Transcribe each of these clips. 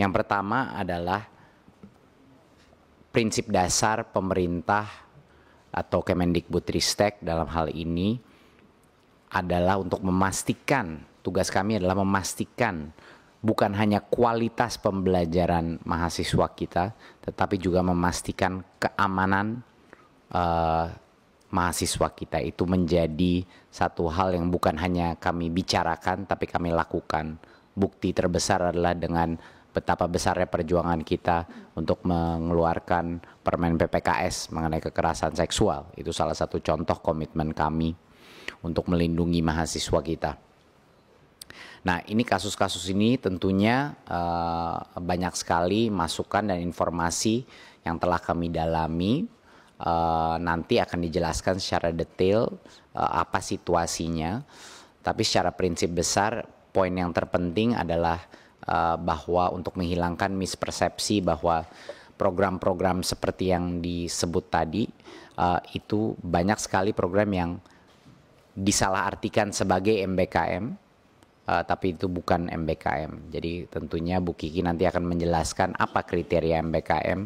Yang pertama adalah prinsip dasar pemerintah atau Kemendikbudristek dalam hal ini adalah untuk memastikan tugas kami adalah memastikan bukan hanya kualitas pembelajaran mahasiswa kita tetapi juga memastikan keamanan uh, mahasiswa kita itu menjadi satu hal yang bukan hanya kami bicarakan tapi kami lakukan. Bukti terbesar adalah dengan betapa besarnya perjuangan kita untuk mengeluarkan permen PPKS mengenai kekerasan seksual. Itu salah satu contoh komitmen kami untuk melindungi mahasiswa kita. Nah, ini kasus-kasus ini tentunya uh, banyak sekali masukan dan informasi yang telah kami dalami. Uh, nanti akan dijelaskan secara detail uh, apa situasinya. Tapi secara prinsip besar, poin yang terpenting adalah uh, bahwa untuk menghilangkan mispersepsi bahwa program-program seperti yang disebut tadi uh, itu banyak sekali program yang disalahartikan sebagai MBKM uh, eh, tapi itu bukan MBKM. Jadi tentunya Bu Kiki nanti akan menjelaskan apa kriteria MBKM,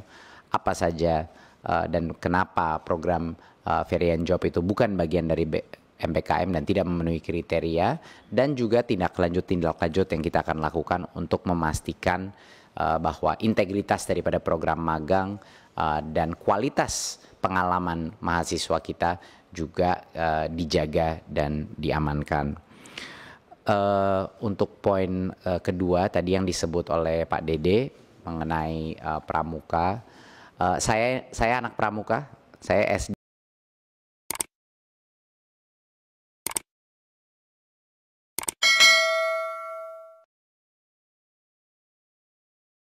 apa saja uh, dan kenapa program uh, varian job itu bukan bagian dari B, MPKM dan tidak memenuhi kriteria dan juga tindak lanjut tindak lanjut yang kita akan lakukan untuk memastikan uh, bahwa integritas daripada program magang uh, dan kualitas pengalaman mahasiswa kita juga uh, dijaga dan diamankan. Uh, untuk poin uh, kedua tadi yang disebut oleh Pak Dede mengenai uh, pramuka, uh, saya saya anak pramuka, saya SD.